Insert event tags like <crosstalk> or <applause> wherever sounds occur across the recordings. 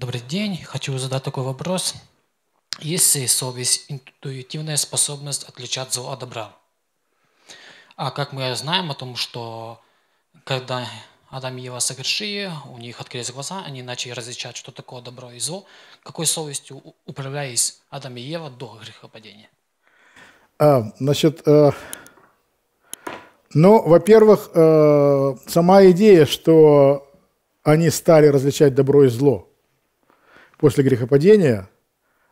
Добрый день. Хочу задать такой вопрос. Есть ли совесть интуитивная способность отличать зло от добра? А как мы знаем о том, что когда Адам и Ева согрешили, у них открылись глаза, они начали различать, что такое добро и зло. Какой совестью управлялись Адам и Ева до грехопадения? А, значит, э, ну, во-первых, э, сама идея, что они стали различать добро и зло – после грехопадения,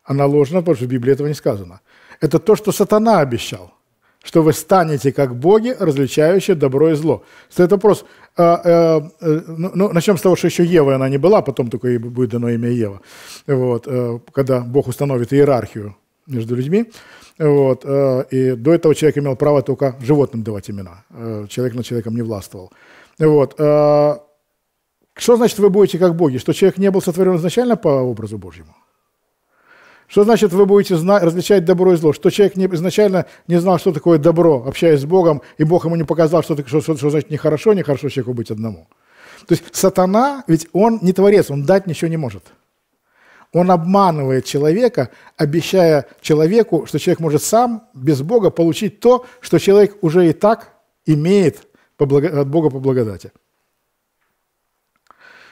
она ложна, потому что в Библии этого не сказано. Это то, что сатана обещал, что вы станете как боги, различающие добро и зло. Стоит вопрос, а, а, ну, начнем с того, что еще Ева она не была, потом только ей будет дано имя Ева, вот, э, когда Бог установит иерархию между людьми. Вот, и до этого человек имел право только животным давать имена. Человек над человеком не властвовал. Вот, что значит вы будете как боги? Что человек не был сотворен изначально по образу Божьему? Что значит вы будете различать добро и зло? Что человек не, изначально не знал, что такое добро, общаясь с Богом, и Бог ему не показал, что, что, что, что значит нехорошо, нехорошо человеку быть одному. То есть сатана, ведь он не творец, он дать ничего не может. Он обманывает человека, обещая человеку, что человек может сам, без Бога, получить то, что человек уже и так имеет от Бога по благодати.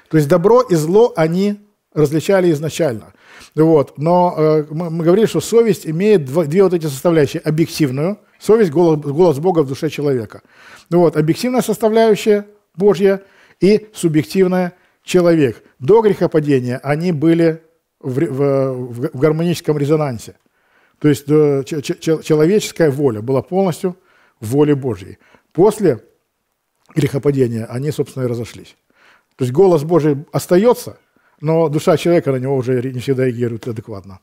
То есть добро и зло они различали изначально. Вот. Но э, мы, мы говорили, что совесть имеет два, две вот эти составляющие. Объективную. Совесть – голос, голос Бога в душе человека. Вот. Объективная составляющая Божья и субъективная – человек. До грехопадения они были в, в, в гармоническом резонансе. То есть э, ч, ч, человеческая воля была полностью в воле Божьей. После грехопадения они, собственно, и разошлись. То есть голос Божий остается, но душа человека на него уже не всегда реагирует адекватно.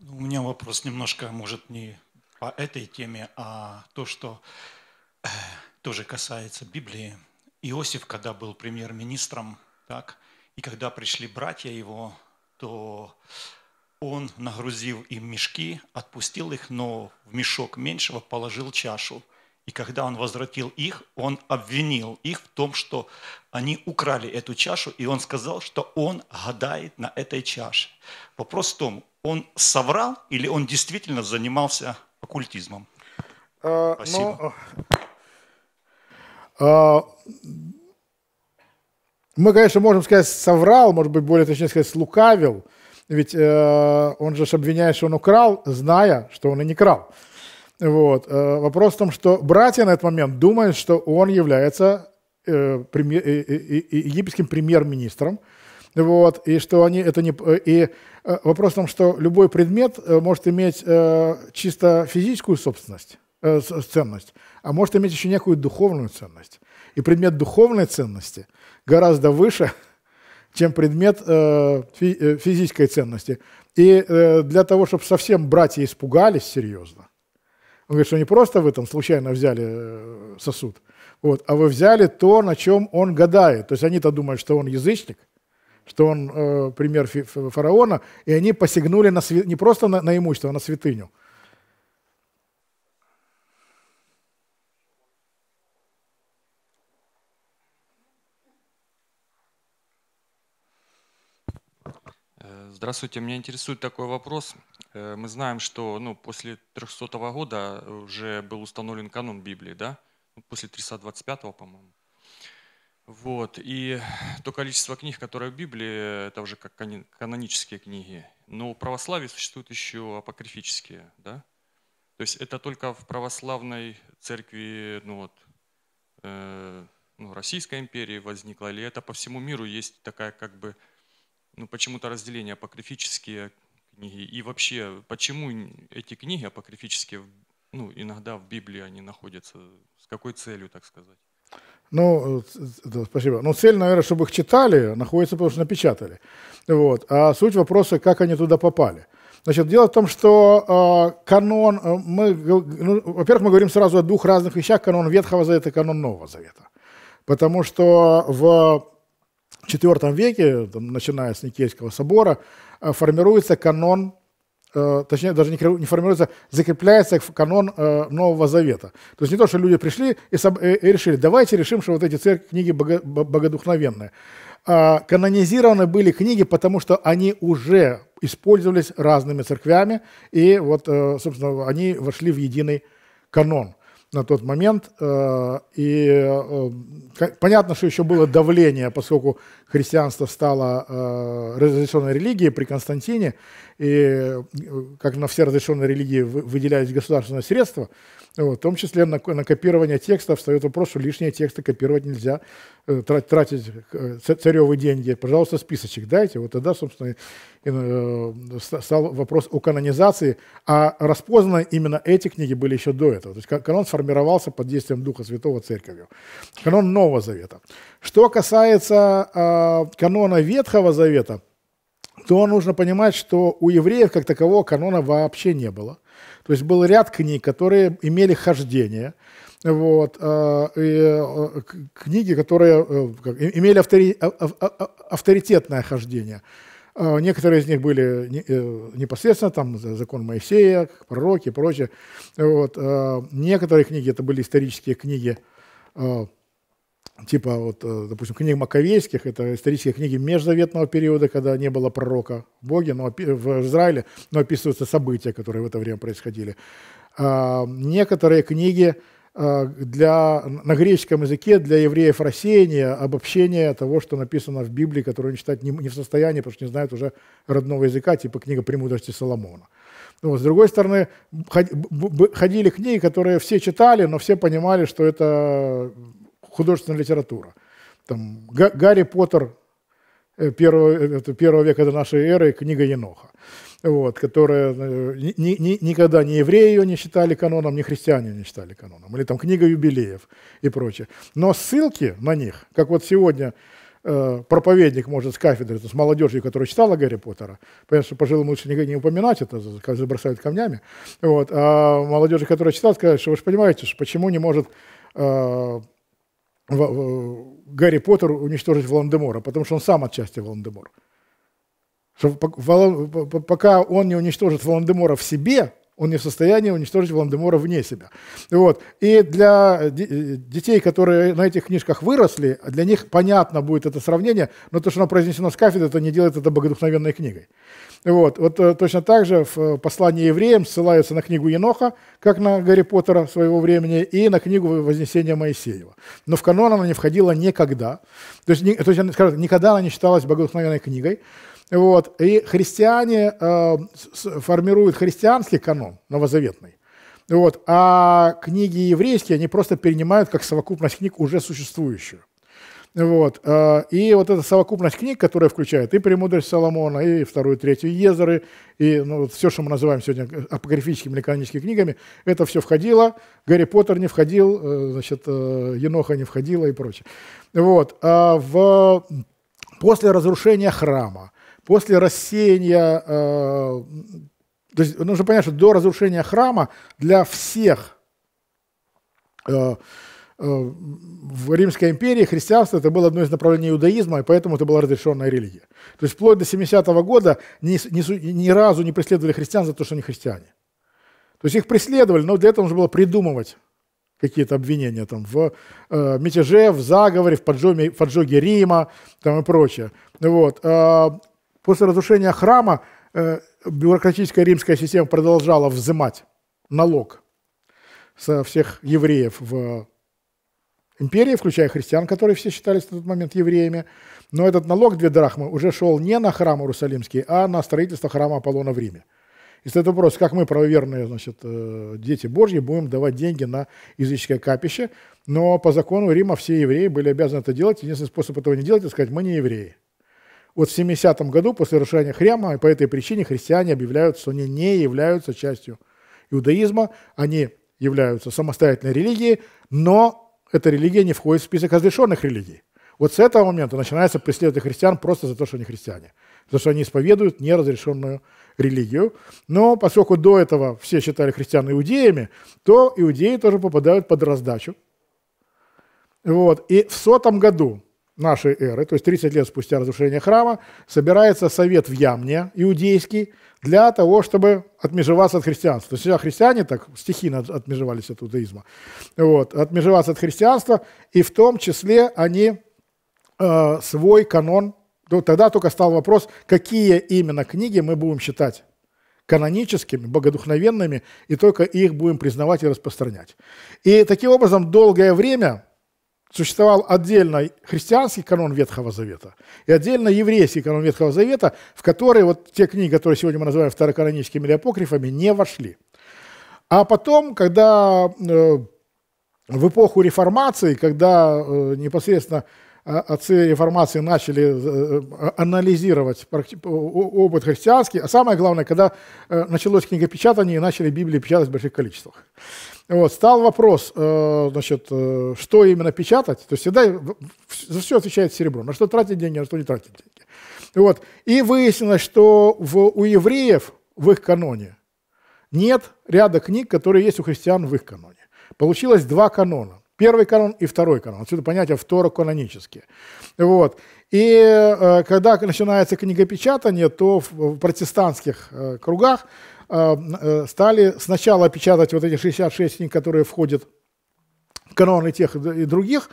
Ну, у меня вопрос немножко, может, не по этой теме, а то, что э, тоже касается Библии. Иосиф, когда был премьер-министром, так, и когда пришли братья его, то он нагрузил им мешки, отпустил их, но в мешок меньшего положил чашу. И когда он возвратил их, он обвинил их в том, что они украли эту чашу, и он сказал, что он гадает на этой чаше. Вопрос в том, он соврал или он действительно занимался оккультизмом? А, Спасибо. Ну, а, мы, конечно, можем сказать, соврал, может быть, более точнее сказать, лукавил. Ведь э, он же обвиняет, что он украл, зная, что он и не крал. Вот. Э, вопрос в том, что братья на этот момент думают, что он является э, премьер, э э, э, э, египетским премьер-министром. Вот, и что они это не... Э, и вопрос в том, что любой предмет может иметь э, чисто физическую собственность, э, ценность, а может иметь еще некую духовную ценность. И предмет духовной ценности гораздо выше, <laughs> чем предмет э, э, физической ценности. И э, для того, чтобы совсем братья испугались серьезно, он говорит, что не просто вы там случайно взяли сосуд, вот, а вы взяли то, на чем он гадает. То есть они-то думают, что он язычник, что он э, пример фараона, и они посягнули на, не просто на, на имущество, а на святыню. Здравствуйте, меня интересует такой вопрос. Э, мы знаем, что ну, после 300 -го года уже был установлен канон Библии, да? Ну, после 325, го по-моему. Вот. И то количество книг, которые в Библии, это уже как канонические книги. Но в православии существуют еще апокрифические, да? То есть это только в православной церкви ну, вот, э, ну, Российской империи возникло, или это по всему миру есть такая как бы ну, почему-то разделение апокрифические книги. И вообще, почему эти книги апокрифические ну, иногда в Библии они находятся? С какой целью, так сказать? Ну, э, да, спасибо. Ну, цель, наверное, чтобы их читали, находится, потому что напечатали. Вот. А суть вопроса, как они туда попали. Значит, дело в том, что а, э, канон, мы, ну, во-первых, мы говорим сразу о двух разных вещах, канон Ветхого Завета и канон Нового Завета. Потому что в IV веке, там, начиная с Никейского собора, э, формируется канон, э, точнее, даже не, не формируется, закрепляется канон э, Нового Завета. То есть не то, что люди пришли и, э, и решили, давайте решим, что вот эти церкви, книги бого, богодухновенные. Э, канонизированы были книги, потому что они уже использовались разными церквями, и вот, э, собственно, они вошли в единый канон на тот момент. Э, и э, понятно, что еще было давление, поскольку христианство стало э, разрешенной религией при Константине, и как на все разрешенные религии выделялись государственные средства – вот, в том числе на, на копирование текста встает вопрос, что лишние тексты копировать нельзя, э, тратить э, царевые деньги. Пожалуйста, списочек дайте. Вот тогда, собственно, э, стал вопрос о канонизации, а распознаны именно эти книги были еще до этого. То есть канон сформировался под действием Духа Святого Церковью. Канон Нового Завета. Что касается а, канона Ветхого Завета, то нужно понимать, что у евреев как такового канона вообще не было. То есть был ряд книг, которые имели хождение, вот, э, и э, книги, которые э, имели а, а, а, авторитетное хождение. Некоторые из них были непосредственно там закон Моисея, пророки и прочее. Вот. Некоторые книги это были исторические книги типа, вот, э, допустим, книг Маковейских, это исторические книги межзаветного периода, когда не было пророка в Боге, но в Израиле, но описываются события, которые в это время происходили. А, некоторые книги а, для, на греческом языке для евреев рассеяния, обобщение того, что написано в Библии, которую они читать не, не в состоянии, потому что не знают уже родного языка, типа книга «Премудрости Соломона». Но ну С другой стороны, ходили книги, которые все читали, но все понимали, что это художественная литература. Там, Гарри Поттер э, первого, э, первого века до нашей эры книга Еноха, вот, которая э, ни, ни, никогда ни евреи ее не считали каноном, ни христиане не считали каноном, или там книга юбилеев и прочее. Но ссылки на них, как вот сегодня проповедник может с кафедры, с молодежью, которая читала Гарри Поттера, понятно, что пожилым лучше никогда не упоминать это, как забросают камнями, вот, а молодежи, которая читала, сказать, что вы же понимаете, что почему не может Гарри Поттер уничтожить Волан-де-Мора, потому что он сам отчасти Волан-де-Мор. Пока он не уничтожит Волан-де-Мора в себе, он не в состоянии уничтожить Волан-де-Мора вне себя. Вот. И для детей, которые на этих книжках выросли, для них понятно будет это сравнение, но то, что оно произнесено с кафедры, это не делает это богодухновенной книгой. Вот, вот э, точно так же в э, послании евреям ссылаются на книгу Еноха, как на Гарри Поттера своего времени, и на книгу Вознесения Моисеева. Но в канон она не входила никогда. То есть, не, то есть скажем, никогда она не считалась богословенной книгой. Вот. И христиане э, формируют христианский канон новозаветный. Вот. А книги еврейские они просто перенимают как совокупность книг уже существующую. Вот. Э, и вот эта совокупность книг, которая включает и «Премудрость Соломона», и вторую, третью Езеры, и ну, вот все, что мы называем сегодня апокрифическими или каноническими книгами, это все входило. Гарри Поттер не входил, э, значит, э, Еноха не входила и прочее. Вот. А в... После разрушения храма, после рассеяния, э, то есть нужно понять, что до разрушения храма для всех Э, в Римской империи христианство это было одно из направлений иудаизма, и поэтому это была разрешенная религия. То есть вплоть до 70-го года ни, ни, ни разу не преследовали христиан за то, что они христиане. То есть их преследовали, но для этого нужно было придумывать какие-то обвинения там, в э, мятеже, в заговоре, в поджоге, поджоге Рима там, и прочее. Вот. Э, после разрушения храма э, бюрократическая римская система продолжала взимать налог со всех евреев в империи, включая христиан, которые все считались на тот момент евреями. Но этот налог, две драхмы, уже шел не на храм Иерусалимский, а на строительство храма Аполлона в Риме. И стоит вопрос, как мы, правоверные значит, э, дети Божьи, будем давать деньги на языческое капище. Но по закону Рима все евреи были обязаны это делать. Единственный способ этого не делать – это сказать, мы не евреи. Вот в 70 году после разрушения храма, и по этой причине христиане объявляют, что они не являются частью иудаизма, они являются самостоятельной религией, но эта религия не входит в список разрешенных религий. Вот с этого момента начинается преследование христиан просто за то, что они христиане. За то, что они исповедуют неразрешенную религию. Но поскольку до этого все считали христиан иудеями, то иудеи тоже попадают под раздачу. Вот. И в сотом году нашей эры, то есть 30 лет спустя разрушения храма, собирается совет в Ямне, иудейский, для того, чтобы отмежеваться от христианства. То есть всегда христиане так стихийно отмежевались от иудаизма. Вот, отмежеваться от христианства, и в том числе они э, свой канон, то тогда только стал вопрос, какие именно книги мы будем считать каноническими, богодухновенными, и только их будем признавать и распространять. И таким образом долгое время существовал отдельно христианский канон Ветхого Завета и отдельно еврейский канон Ветхого Завета, в которые вот те книги, которые сегодня мы называем второканоническими или апокрифами, не вошли. А потом, когда э, в эпоху реформации, когда э, непосредственно отцы а, а реформации начали анализировать опыт христианский, а самое главное, когда началось книгопечатание и начали Библии печатать в больших количествах. Вот, стал вопрос, значит, что именно печатать, то есть всегда за все отвечает серебро, на что тратить деньги, а на что не тратить деньги. Вот. И выяснилось, что в, у евреев в их каноне нет ряда книг, которые есть у христиан в их каноне. Получилось два канона. Первый канон и второй канон. Отсюда понятие второканонические. Вот. И э, когда начинается книгопечатание, то в протестантских э, кругах э, стали сначала печатать вот эти 66 книг, которые входят в каноны тех и других,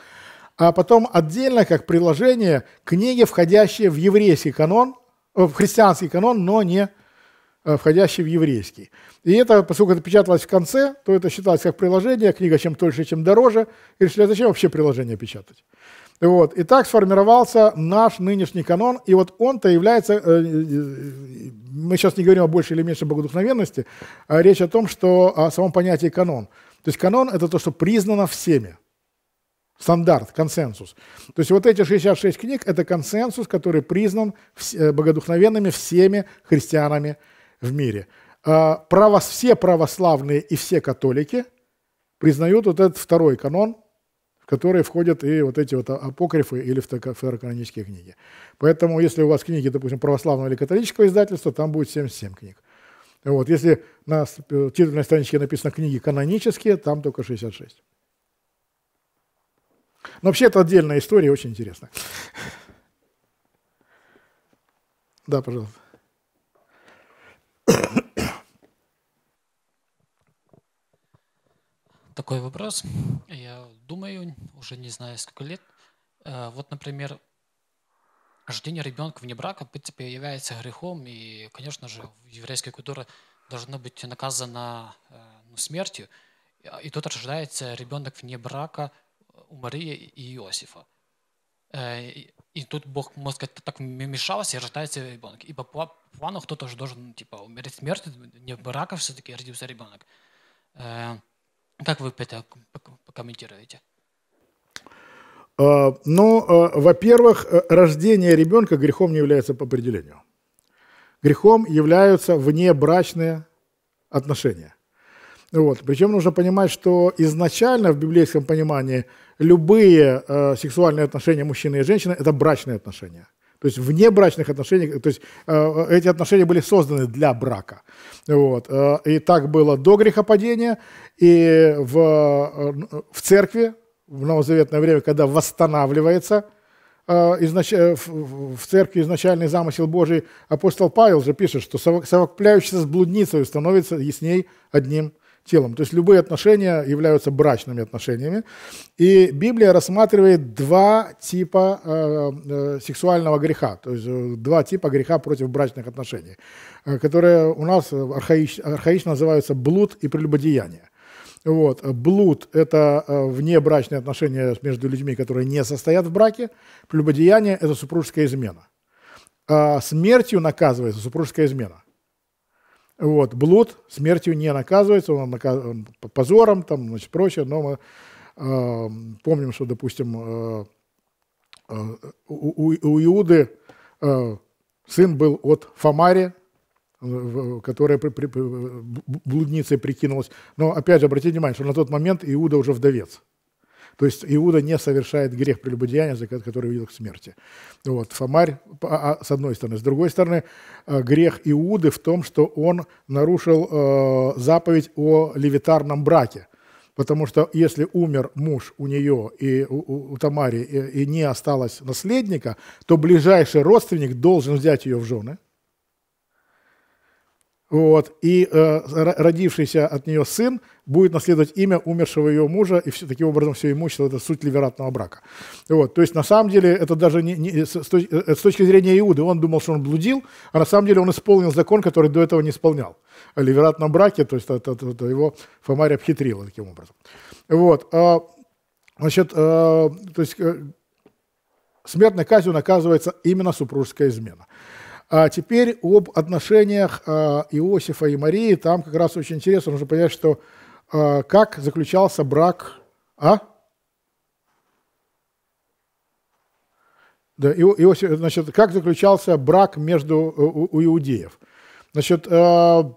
а потом отдельно, как приложение, книги, входящие в еврейский канон, в христианский канон, но не Э, входящий в еврейский. И это, поскольку это печаталось в конце, то это считалось как приложение, книга чем тольше, чем дороже, и решили, а зачем вообще приложение печатать? Вот. И так сформировался наш нынешний канон, и вот он-то является, э, э, мы сейчас не говорим о большей или меньшей богодухновенности, а речь о том, что о самом понятии канон. То есть канон – это то, что признано всеми стандарт, консенсус. То есть вот эти 66 книг – это консенсус, который признан богодухновенными всеми христианами в мире. А, правос все православные и все католики признают вот этот второй канон, в который входят и вот эти вот апокрифы или второканонические книги. Поэтому, если у вас книги, допустим, православного или католического издательства, там будет 77 книг. Вот. Если на э, титульной страничке написано книги канонические, там только 66. Но вообще это отдельная история, очень интересная. Да, пожалуйста. Такой вопрос. Я думаю, уже не знаю, сколько лет. Э, вот, например, рождение ребенка вне брака, в принципе, является грехом, и, конечно же, в еврейской культуре должно быть наказано э, ну, смертью. И тут рождается ребенок вне брака у Марии и Иосифа. Э, и тут Бог, можно сказать, так мешался, и рождается ребенок. И по плану кто-то же должен, типа, умереть смерть не рака все-таки родился ребенок. Э, как вы это комментируете? Э, ну, э, во-первых, рождение ребенка грехом не является по определению. Грехом являются внебрачные отношения. Вот. Причем нужно понимать, что изначально в библейском понимании – любые э, сексуальные отношения мужчины и женщины – это брачные отношения. То есть вне брачных отношений, то есть э, эти отношения были созданы для брака. Вот. Э, и так было до грехопадения, и в, э, в церкви в новозаветное время, когда восстанавливается э, изнач... Э, в церкви изначальный замысел Божий, апостол Павел же пишет, что совокупляющийся с блудницей становится ясней одним телом. То есть любые отношения являются брачными отношениями. И Библия рассматривает два типа э, э, сексуального греха, то есть э, два типа греха против брачных отношений, э, которые у нас архаич, архаично называются блуд и прелюбодеяние. Вот. Блуд – это э, внебрачные отношения между людьми, которые не состоят в браке. Прелюбодеяние – это супружеская измена. А смертью наказывается супружеская измена – вот, блуд смертью не наказывается, он наказ... позором, там, значит, прочее, но мы э, помним, что, допустим, э, э у, у Иуды э, сын был от Фомари, которая при, при, блудницей прикинулась. Но опять же, обратите внимание, что на тот момент Иуда уже вдовец. То есть Иуда не совершает грех прелюбодеяния, за который увидел к смерти. Вот, Фомарь, а, а, с одной стороны. С другой стороны, э, грех Иуды в том, что он нарушил э, заповедь о левитарном браке. Потому что если умер муж у нее и у, у Тамари и, и не осталось наследника, то ближайший родственник должен взять ее в жены – вот. И э, родившийся от нее сын будет наследовать имя умершего ее мужа, и все, таким образом все имущество – это суть ливератного брака. Вот. То есть, на самом деле, это даже не, не, с, точки, э, с точки зрения Иуды, он думал, что он блудил, а на самом деле он исполнил закон, который до этого не исполнял. О ливератном браке, то есть, это, это, это его Фомарь обхитрила таким образом. Вот. А, значит, а, то есть, э, смертной казнью наказывается именно супружеская измена. А теперь об отношениях а, Иосифа и Марии. Там как раз очень интересно, нужно понять, что а, как заключался брак... А? Да, Иосиф, значит, как заключался брак между у, у иудеев? Значит, а,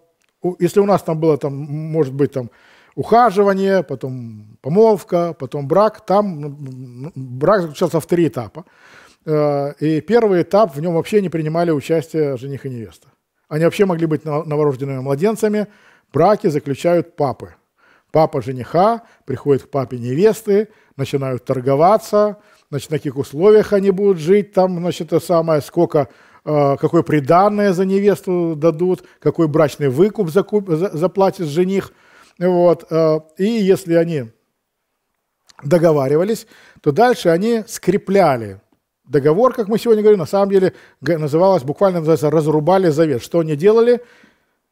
если у нас там было, там, может быть, там, ухаживание, потом помолвка, потом брак, там брак заключался в три этапа. Э, и первый этап, в нем вообще не принимали участие жених и невеста. Они вообще могли быть новорожденными младенцами. Браки заключают папы. Папа жениха приходит к папе невесты, начинают торговаться, значит, на каких условиях они будут жить, там, значит, это самое, сколько, э, какое приданное за невесту дадут, какой брачный выкуп закуп, заплатит жених. Вот, э, и если они договаривались, то дальше они скрепляли договор, как мы сегодня говорим, на самом деле называлось, буквально называется «разрубали завет». Что они делали?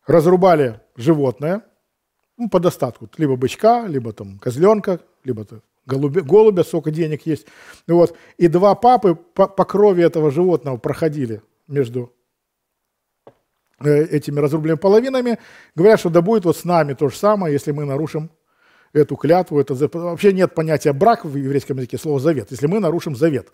Разрубали животное ну, по достатку. Либо бычка, либо там козленка, либо то голубя, голубя, сколько денег есть. Ну вот. И два папы по, по крови этого животного проходили между э, этими разрубленными половинами. Говорят, что да будет вот с нами то же самое, если мы нарушим эту клятву. Это вообще нет понятия брак в еврейском языке, слово завет, если мы нарушим завет.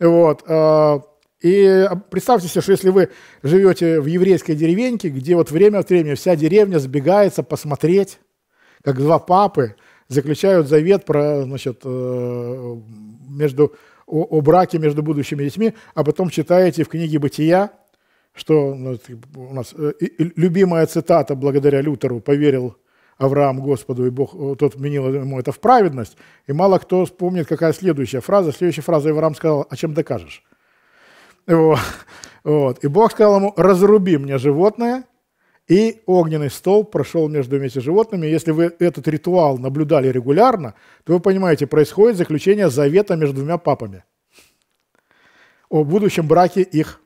Вот. Э, и представьте себе, что если вы живете в еврейской деревеньке, где вот время от времени вся деревня сбегается посмотреть, как два папы заключают завет про, значит, э, между, о, о браке между будущими детьми, а потом читаете в книге «Бытия», что ну, типа, у нас э, любимая цитата благодаря Лютеру «Поверил Авраам Господу, и Бог, э, тот вменил ему это в праведность. И мало кто вспомнит, какая следующая фраза. Следующая фраза Авраам сказал, а чем докажешь? Вот. Вот. И Бог сказал ему, разруби мне животное, и огненный столб прошел между вместе животными. Если вы этот ритуал наблюдали регулярно, то вы понимаете, происходит заключение завета между двумя папами о будущем браке их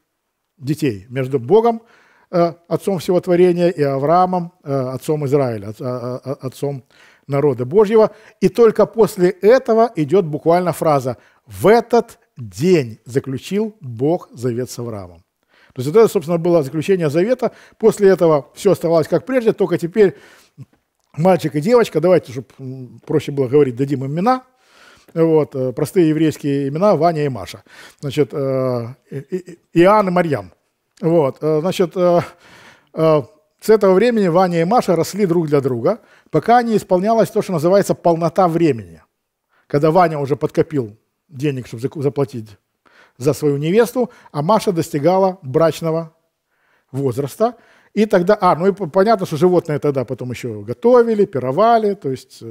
детей между Богом Э, отцом всего творения, и Авраамом э, отцом Израиля, э, отцом народа Божьего. И только после этого идет буквально фраза «в этот день заключил Бог завет с Авраамом». То есть это, собственно, было заключение завета. После этого все оставалось как прежде, только теперь мальчик и девочка, давайте, чтобы проще было говорить, дадим им имена, вот, простые еврейские имена Ваня и Маша. Значит, Иоанн и Марьям. Вот, э, значит, э, э, с этого времени Ваня и Маша росли друг для друга, пока не исполнялось то, что называется полнота времени. Когда Ваня уже подкопил денег, чтобы заплатить за свою невесту, а Маша достигала брачного возраста. И тогда, а, ну и понятно, что животные тогда потом еще готовили, пировали, то есть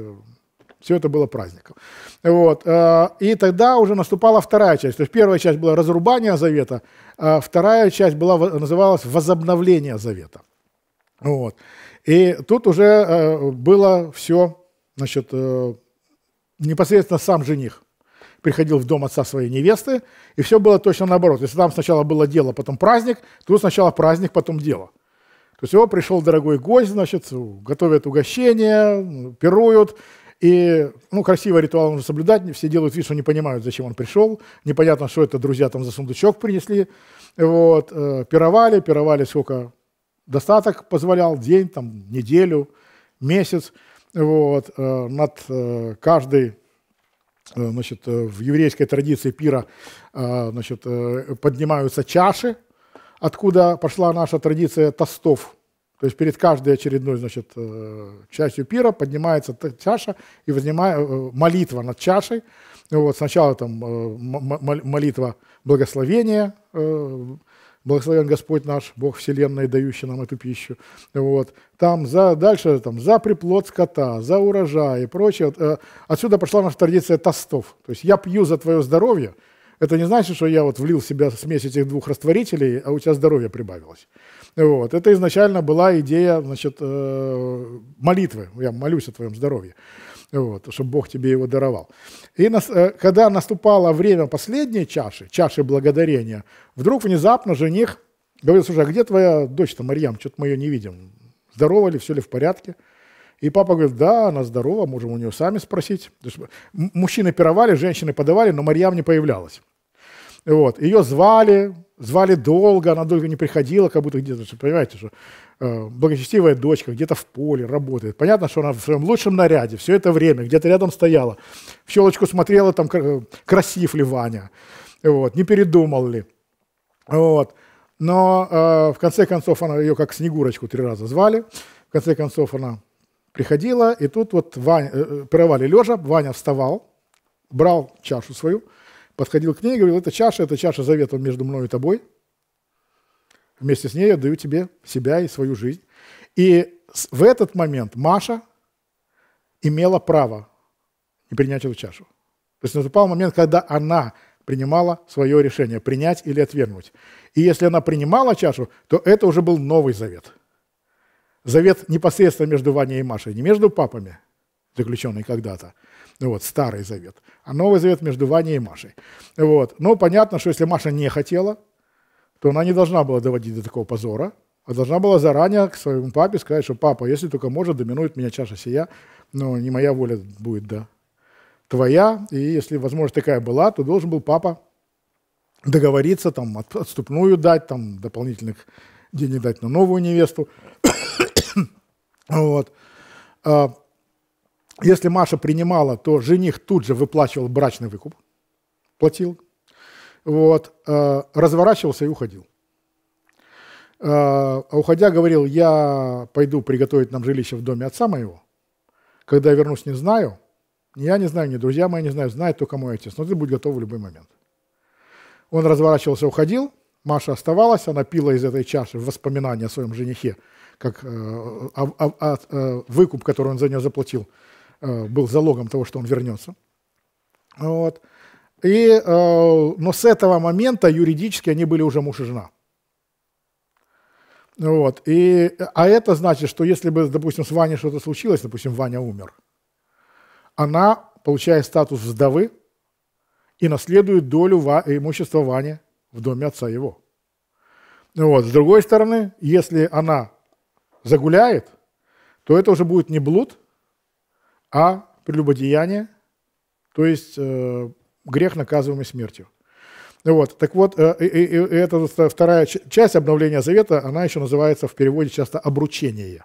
все это было праздником. Вот. Э, и тогда уже наступала вторая часть. То есть первая часть была разрубание завета, а вторая часть была, называлась возобновление завета. Вот. И тут уже э, было все, значит, э, непосредственно сам жених приходил в дом отца своей невесты, и все было точно наоборот. Если там сначала было дело, потом праздник, то сначала праздник, потом дело. То есть его пришел дорогой гость, значит, готовят угощение, пируют, и, ну, красивый ритуал нужно соблюдать. Все делают вид, что не понимают, зачем он пришел. Непонятно, что это друзья там за сундучок принесли. Вот, э, пировали, пировали сколько достаток позволял, день, там, неделю, месяц. Вот, э, над э, каждой значит, в еврейской традиции пира значит, поднимаются чаши, откуда пошла наша традиция тостов. То есть перед каждой очередной значит, э, частью пира поднимается чаша и вознимает э, молитва над чашей. Вот, сначала там э, молитва благословения, благословен Господь наш, Бог Вселенной, дающий нам эту пищу. Вот. Там за, дальше там, за приплод скота, за урожай и прочее. Отсюда пошла наша традиция тостов. То есть я пью за твое здоровье, это не значит, что я вот влил в себя смесь этих двух растворителей, а у тебя здоровье прибавилось. Вот. Это изначально была идея значит, э, молитвы. Я молюсь о твоем здоровье. Вот, чтобы Бог тебе его даровал. И нас, э, когда наступало время последней чаши, чаши благодарения, вдруг внезапно жених говорит, слушай, а где твоя дочь-то, Марьям? Что-то мы ее не видим. Здорова ли, все ли в порядке? И папа говорит, да, она здорова, можем у нее сами спросить. мужчины пировали, женщины подавали, но Марьям не появлялась. Вот. Ее звали, звали долго, она долго не приходила, как будто где-то, понимаете, что э, благочестивая дочка где-то в поле работает. Понятно, что она в своем лучшем наряде все это время где-то рядом стояла, в щелочку смотрела, там красив ли Ваня, вот, не передумал ли. Вот. Но э, в конце концов она ее как Снегурочку три раза звали, в конце концов она приходила, и тут вот Ваня, э, э пировали лежа, Ваня вставал, брал чашу свою – подходил к ней и говорил, это чаша, это чаша завета между мной и тобой. Вместе с ней я даю тебе себя и свою жизнь. И в этот момент Маша имела право не принять эту чашу. То есть наступал момент, когда она принимала свое решение, принять или отвергнуть. И если она принимала чашу, то это уже был новый завет. Завет непосредственно между Ваней и Машей, не между папами – заключенный когда-то. Ну вот, Старый Завет. А Новый Завет между Ваней и Машей. Вот. Но понятно, что если Маша не хотела, то она не должна была доводить до такого позора, а должна была заранее к своему папе сказать, что папа, если только может, доминует меня чаша сия, но не моя воля будет, да, твоя. И если возможность такая была, то должен был папа договориться, там, отступную дать, там, дополнительных денег дать на новую невесту. <coughs> вот. А, если Маша принимала, то жених тут же выплачивал брачный выкуп, платил, вот, э, разворачивался и уходил. Э, а уходя говорил, я пойду приготовить нам жилище в доме отца моего, когда я вернусь, не знаю, ни я не знаю, ни друзья мои не знают, знает только мой отец, но ты будь готов в любой момент. Он разворачивался, уходил, Маша оставалась, она пила из этой чаши воспоминания о своем женихе, как э, о, о, о, э, выкуп, который он за нее заплатил – Э, был залогом того, что он вернется. Вот. И, э, но с этого момента юридически они были уже муж и жена. Вот. И, а это значит, что если бы, допустим, с Ваней что-то случилось, допустим, Ваня умер, она, получая статус вдовы, и наследует долю ва- имущества Вани в доме отца его. Вот. С другой стороны, если она загуляет, то это уже будет не блуд, а прелюбодеяние, то есть э, грех, наказываемый смертью. Вот. Так вот, э, э, э, эта вторая часть обновления завета, она еще называется в переводе часто обручение.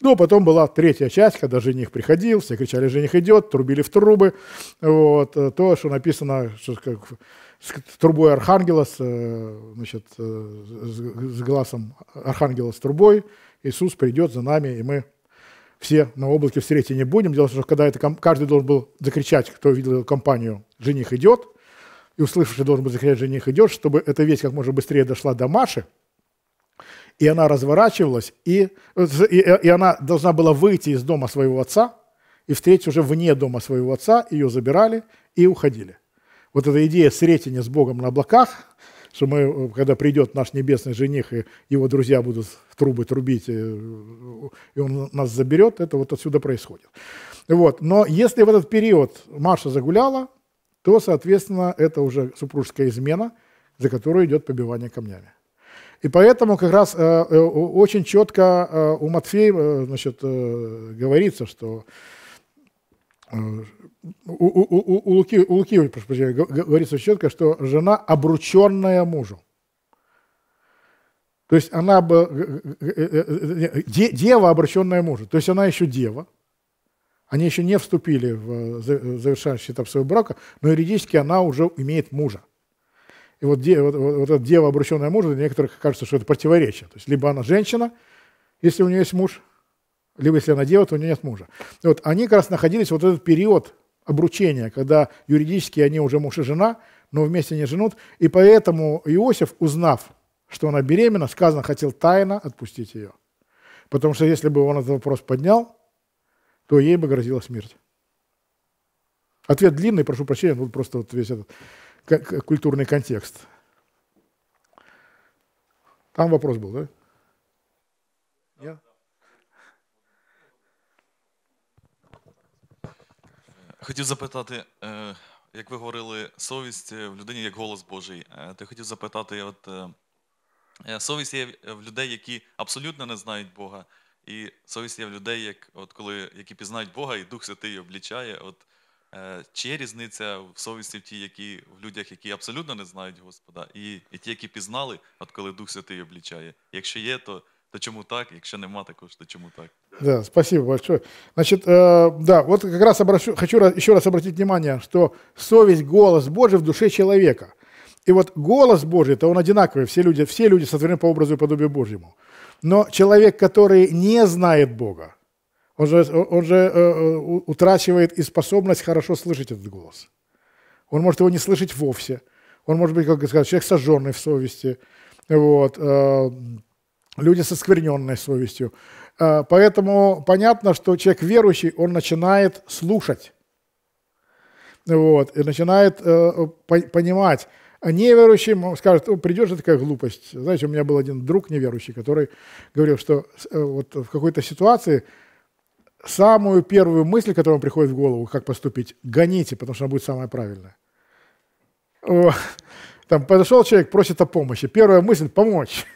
Ну, а потом была третья часть, когда жених приходил, все кричали «жених идет», трубили в трубы. Вот. Э, то, что написано что, как, с трубой архангела, с, э, значит, э, с, с глазом архангела с трубой, Иисус придет за нами, и мы все на облаке встретить не будем. Дело в том, что когда это каждый должен был закричать, кто видел эту компанию, «Жених идет», и услышавший должен был закричать «Жених идет», чтобы эта весть как можно быстрее дошла до Маши, и она разворачивалась, и, и, и она должна была выйти из дома своего отца и встретить уже вне дома своего отца, ее забирали и уходили. Вот эта идея встретения с Богом на облаках – что мы, э, когда придет наш небесный жених, и его друзья будут в трубы трубить, и, э, и он нас заберет, это вот отсюда происходит. Вот. Но если в этот период Маша загуляла, то, соответственно, это уже супружеская измена, за которую идет побивание камнями. И поэтому как раз э, э очень четко э, у Матфея э, значит, э, говорится, что Э, у, у, у, Луки, у Луки, прошу прощения, говорится четко, что жена обрученная мужу. То есть она э, э, дева, обращенная мужу. То есть она еще дева. Они еще не вступили в завершающий этап своего брака, но юридически она уже имеет мужа. И вот, де, вот, вот, вот эта дева, обращенная мужу, для некоторых кажется, что это противоречие. То есть либо она женщина, если у нее есть муж – либо если она дева, то у нее нет мужа. Вот они как раз находились вот этот период обручения, когда юридически они уже муж и жена, но вместе не женут. И поэтому Иосиф, узнав, что она беременна, сказано, хотел тайно отпустить ее. Потому что если бы он этот вопрос поднял, то ей бы грозила смерть. Ответ длинный, прошу прощения, тут просто вот весь этот культурный контекст. Там вопрос был, да? Нет? Хотів запитати, е, як ви говорили, совість е, в людині як голос Божий. Е, ти хотів запитати, от совість є в людей, які абсолютно не знають Бога, і совість є в людей, як от коли які пізнають Бога, і Дух Святий облічає. От чи є різниця в совісті в ті, які в людях, які абсолютно не знають Господа, і і ті, які пізнали, от коли Дух Святий облічає? Якщо є, то то чому так? Якщо нема також, то чому так? Да, спасибо большое. Значит, э, да, вот как раз обращу, хочу раз, еще раз обратить внимание, что совесть, голос Божий в душе человека. И вот голос Божий, это он одинаковый, все люди, все люди сотворены по образу и подобию Божьему. Но человек, который не знает Бога, он же, он же э, э утрачивает и способность хорошо слышать этот голос. Он может его не слышать вовсе. Он может быть, как сказать, человек сожженный в совести. Вот, э, люди со скверненной совестью. Э, поэтому понятно, что человек верующий, он начинает слушать. Вот, и начинает э, понимать. А неверующий скажет, О, придет же такая глупость. Знаете, у меня был один друг неверующий, который говорил, что э, вот в какой-то ситуации самую первую мысль, которая приходит в голову, как поступить, гоните, потому что она будет самая правильная. там подошел человек, просит о помощи. Первая мысль – помочь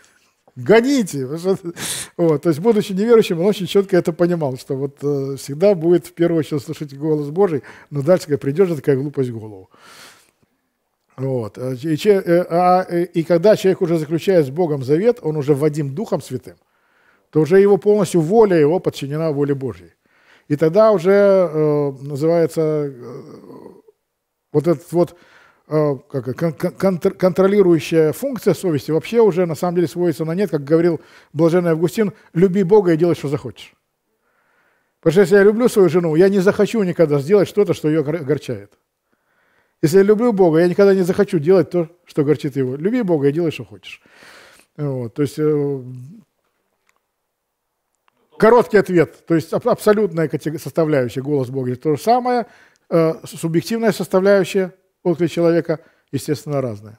гоните. Вот, то есть, будучи неверующим, он очень четко это понимал, что вот э, всегда будет в первую очередь слышать голос Божий, но дальше, когда придет, такая глупость в голову. Вот. Э, и, че, э, а, и когда человек уже заключает с Богом завет, он уже вадим Духом Святым, то уже его полностью воля его подчинена воле Божьей. И тогда уже э, называется э, вот этот вот Э, как, контр, контролирующая функция совести вообще уже на самом деле сводится на нет, как говорил блаженный Августин, люби Бога и делай, что захочешь. Потому что если я люблю свою жену, я не захочу никогда сделать что-то, что ее огорчает. Если я люблю Бога, я никогда не захочу делать то, что горчит его. Люби Бога и делай, что хочешь. Вот, то есть э, короткий ответ, то есть абсолютная составляющая голос Бога, то же самое, э, субъективная составляющая Окрик человека, естественно, разная.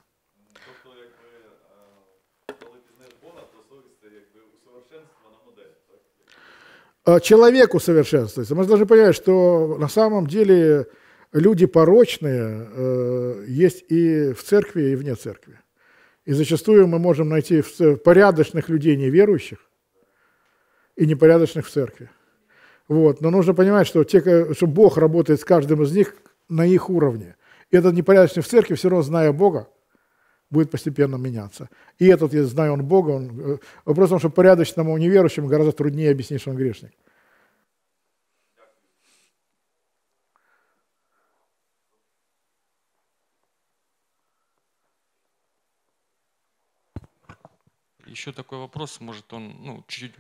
Человеку совершенствуется. Мы должны понимать, что на самом деле люди порочные э, есть и в церкви, и вне церкви. И зачастую мы можем найти в порядочных людей неверующих и непорядочных в церкви. Вот. Но нужно понимать, что, те, что Бог работает с каждым из них на их уровне. И этот непорядочный в церкви, все равно зная Бога, будет постепенно меняться. И этот, я знаю он Бога, он, э, вопрос в том, что порядочному неверующему гораздо труднее объяснить, что он грешник. Еще такой вопрос, может он ну, чуть-чуть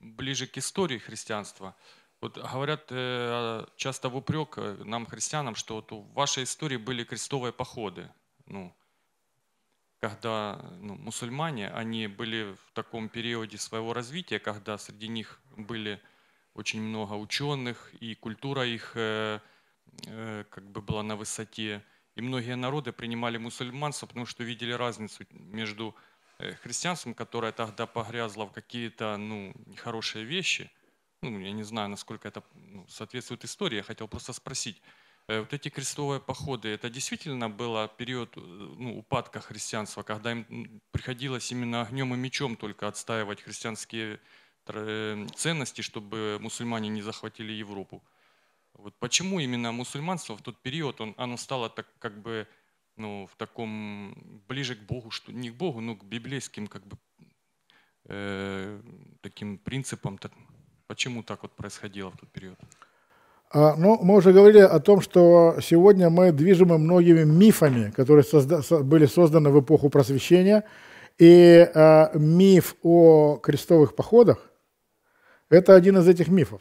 ближе к истории христианства. Вот говорят э, часто в упрек э, нам, христианам, что вот в вашей истории были крестовые походы. Ну, когда ну, мусульмане, они были в таком периоде своего развития, когда среди них были очень много ученых, и культура их э, э, как бы была на высоте. И многие народы принимали мусульманство, потому что видели разницу между э, христианством, которое тогда погрязло в какие-то ну, нехорошие вещи – ну, я не знаю, насколько это ну, соответствует истории, я хотел просто спросить, э, вот эти крестовые походы, это действительно был период э, ну, упадка христианства, когда им приходилось именно огнем и мечом только отстаивать христианские э, ценности, чтобы мусульмане не захватили Европу. Вот почему именно мусульманство в тот период он, оно стало так как бы ну, в таком ближе к Богу, что не к Богу, но к библейским как бы э, таким принципам, так, Почему так вот происходило в тот период? А, ну, мы уже говорили о том, что сегодня мы движимы многими мифами, которые созда были созданы в эпоху просвещения. И а, миф о крестовых походах – это один из этих мифов.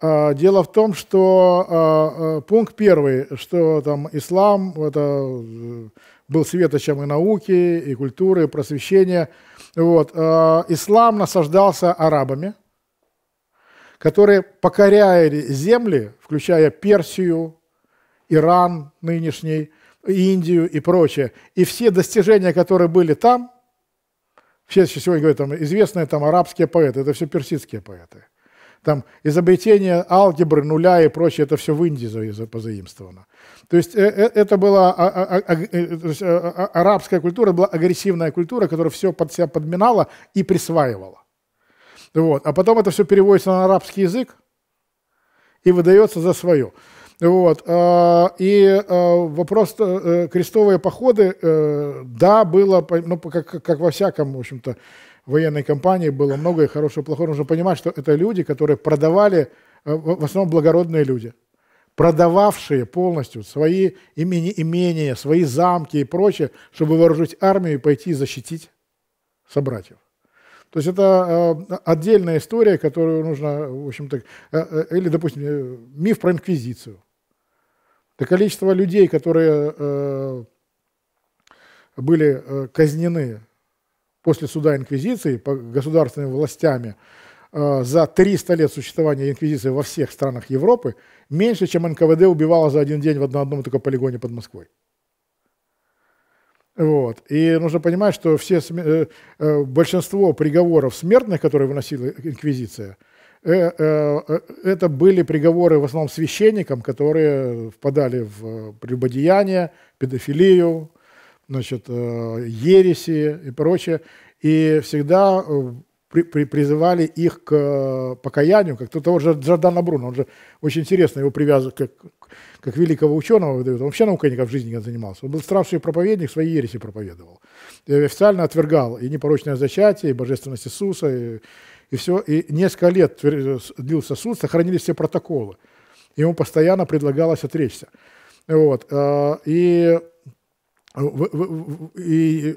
А, дело в том, что а, а, пункт первый, что там ислам это э, был светочем и науки, и культуры, и просвещения. Вот. А, ислам насаждался арабами – которые покоряли земли, включая Персию, Иран нынешний, Индию и прочее. И все достижения, которые были там, все сегодня говорят, там, известные там арабские поэты, это все персидские поэты. Там изобретение алгебры, нуля и прочее, это все в Индии позаимствовано. То есть э, э, это была а, а, а, э, арабская культура, была агрессивная культура, которая все под себя подминала и присваивала. Вот. А потом это все переводится на арабский язык и выдается за свое. Вот. А, и а, вопрос э, э, крестовые походы, э, да, было, ну, как, как во всяком, в общем-то, военной кампании было много и хорошего, и плохого. Нужно понимать, что это люди, которые продавали, в основном благородные люди, продававшие полностью свои имени, имения, свои замки и прочее, чтобы вооружить армию и пойти защитить собратьев. То есть это э, отдельная история, которую нужно, в общем-то, э, э, или, допустим, миф про инквизицию. Это количество людей, которые были казнены после суда инквизиции по государственными властями за 300 лет существования инквизиции во всех странах Европы, меньше, чем НКВД убивало за один день в одном только полигоне под Москвой. Вот. И нужно понимать, что все, э, э, большинство приговоров смертных, которые выносила инквизиция, э, э, э, это были приговоры в основном священникам, которые впадали в прелюбодеяние, педофилию, значит, ереси и прочее. И всегда при, при, призывали их к э, покаянию, как того же Джордана Бруно. Он же очень интересно его привязан как, как великого ученого выдают. Он вообще наукой никак в жизни не занимался. Он был старший проповедник, свои ереси проповедовал. И официально отвергал и непорочное зачатие, и божественность Иисуса, и, и все. И несколько лет длился суд, сохранились все протоколы. Ему постоянно предлагалось отречься. Вот. Э, и, и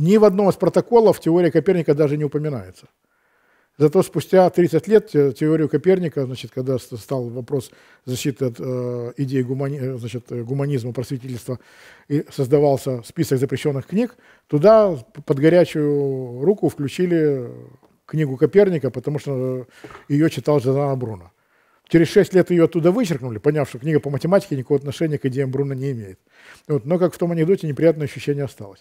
ни в одном из протоколов теория Коперника даже не упоминается. Зато спустя 30 лет теорию Коперника, значит, когда стал вопрос защиты от э, идеи гумани, э, значит, э, гуманизма, просветительства, и создавался список запрещенных книг, туда под горячую руку включили книгу Коперника, потому что э, ее читал Жозана Бруно. Через шесть лет ее оттуда вычеркнули, поняв, что книга по математике никакого отношения к идеям Бруна не имеет. Вот, но, как в том анекдоте, неприятное ощущение осталось.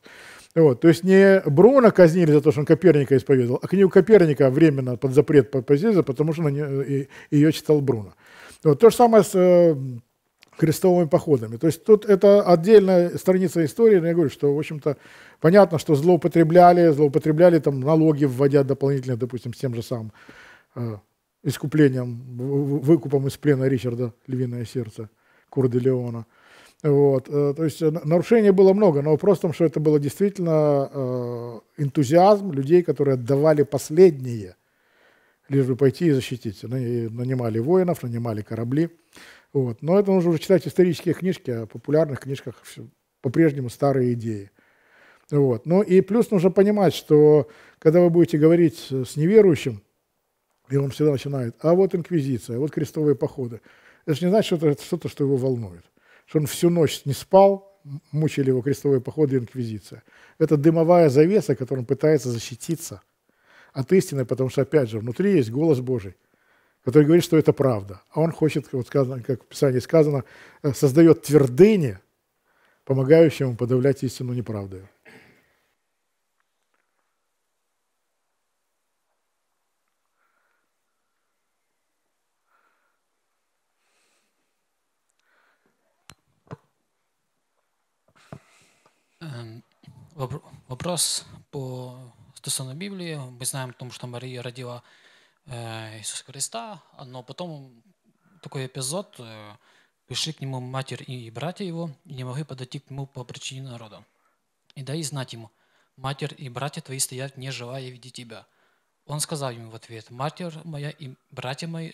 Вот, то есть не Бруна казнили за то, что он Коперника исповедовал, а книгу Коперника временно под запрет позиции, потому что нее, ее читал Бруно. Вот, то же самое с э, крестовыми походами. То есть тут это отдельная страница истории, но я говорю, что, в общем-то, понятно, что злоупотребляли, злоупотребляли там налоги, вводя дополнительные, допустим, с тем же самым э, искуплением, выкупом из плена Ричарда «Львиное сердце» Леона, Вот. Э, то есть э, нарушений было много, но вопрос в том, что это было действительно э, энтузиазм людей, которые отдавали последние, лишь бы пойти и защитить. Они нанимали воинов, нанимали корабли. Вот. Но это нужно уже читать исторические книжки, о а популярных книжках по-прежнему старые идеи. Вот. Ну и плюс нужно понимать, что когда вы будете говорить с неверующим, и он всегда начинает, а вот инквизиция, а вот крестовые походы. Это же не значит, что это что-то, что его волнует. Что он всю ночь не спал, мучили его крестовые походы и инквизиция. Это дымовая завеса, которой он пытается защититься от истины, потому что, опять же, внутри есть голос Божий, который говорит, что это правда. А он хочет, вот сказано, как в Писании сказано, э, создает твердыни, помогающие ему подавлять истину неправдой. вопрос по стосовно Библии. Мы знаем, потому что Мария родила э, Иисуса Христа, но потом такой эпизод, э, пришли к нему матерь и братья его, и не могли подойти к нему по причине народа. И да и знать ему, матерь и братья твои стоят, не желая видеть тебя. Он сказал ему в ответ, матерь моя и братья мои,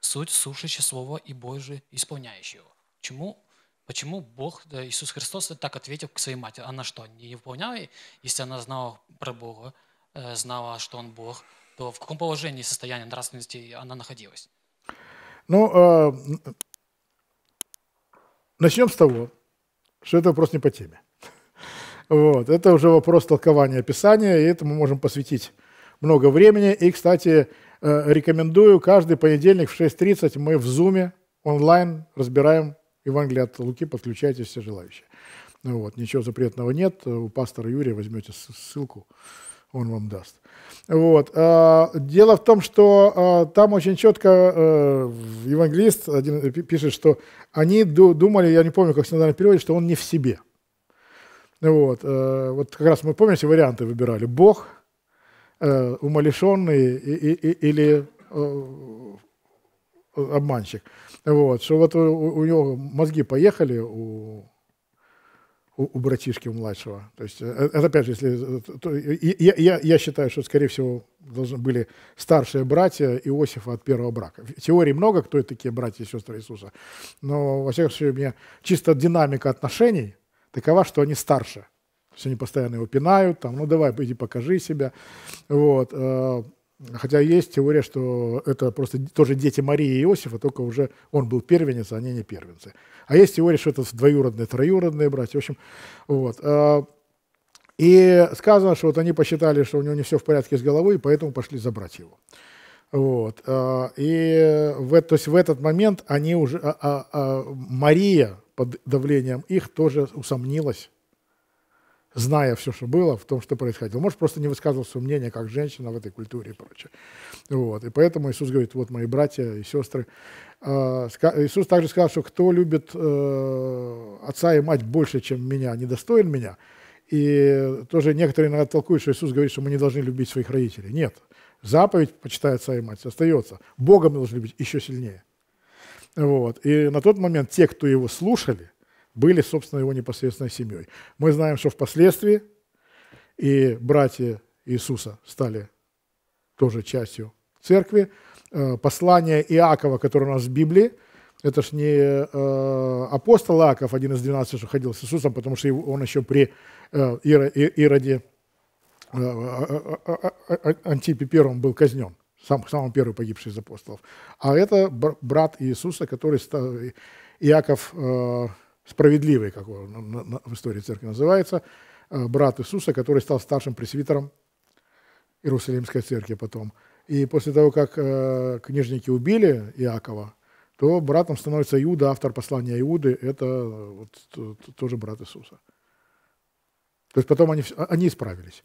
суть слушающего Слово и Божие его. Чему Почему Бог, Иисус Христос так ответил к своей матери? Она что, не выполняла? Если она знала про Бога, э, знала, что Он Бог, то в каком положении состоянии нравственности она находилась? Ну, э, а, начнем с того, что это вопрос не по теме. <laughs> Вот, это уже вопрос толкования Писания, и этому можем посвятить много времени. И, кстати, э, рекомендую, каждый понедельник в 6.30 мы в Zoom онлайн разбираем Евангелие от Луки, подключайтесь все желающие. Ну, вот, ничего запретного нет, у пастора Юрия возьмете ссылку, он вам даст. Вот. А, дело в том, что а, там очень четко э, евангелист один э, пишет, что они думали, я не помню, как синодальный перевод, что он не в себе. Вот, э, вот как раз мы, помните, варианты выбирали. Бог, умалишенный или обманщик. Вот, что вот у, у него мозги поехали у, у, у братишки у младшего. То есть, э, э, это опять же, если, э, то, я, я, я считаю, что, скорее всего, должны были старшие братья Иосифа от первого брака. В теории много, кто это такие братья и сестры Иисуса. Но, во всяком случае, у меня чисто динамика отношений такова, что они старше. То есть они постоянно его пинают, там, ну давай, иди покажи себя. Вот. Хотя есть теория, что это просто тоже дети Марии и Иосифа, только уже он был первенец, а они не первенцы. А есть теория, что это двоюродные, троюродные братья. В общем, вот. А, и сказано, что вот они посчитали, что у него не все в порядке с головой, и поэтому пошли забрать его. Вот. А, и в, то есть в этот момент они уже, а, а, а Мария под давлением их тоже усомнилась зная все, что было, в том, что происходило. Может, просто не высказывал свое мнение, как женщина в этой культуре и прочее. Вот. И поэтому Иисус говорит, вот мои братья и сестры. А, Иисус также сказал, что кто любит э, отца и мать больше, чем меня, недостоин меня. И тоже некоторые иногда толкуют, что Иисус говорит, что мы не должны любить своих родителей. Нет. Заповедь «почитай отца и мать» остается. Бога мы должны любить еще сильнее. Вот. И на тот момент те, кто его слушали, были, собственно, его непосредственной семьей. Мы знаем, что впоследствии и братья Иисуса стали тоже частью церкви. Э, послание Иакова, которое у нас в Библии, это ж не э, апостол Иаков, один из 12, что ходил с Иисусом, потому что он еще при э, Ироде э, Антипе первом был казнен, сам, самый первый погибший из апостолов. А это брат Иисуса, который Иаков справедливый, как он в истории церкви называется, э, брат Иисуса, который стал старшим пресвитером Иерусалимской церкви потом. И после того, как э, книжники убили Иакова, то братом становится Иуда, автор послания Иуды, это э, вот тоже брат Иисуса. То есть потом они, а, они исправились.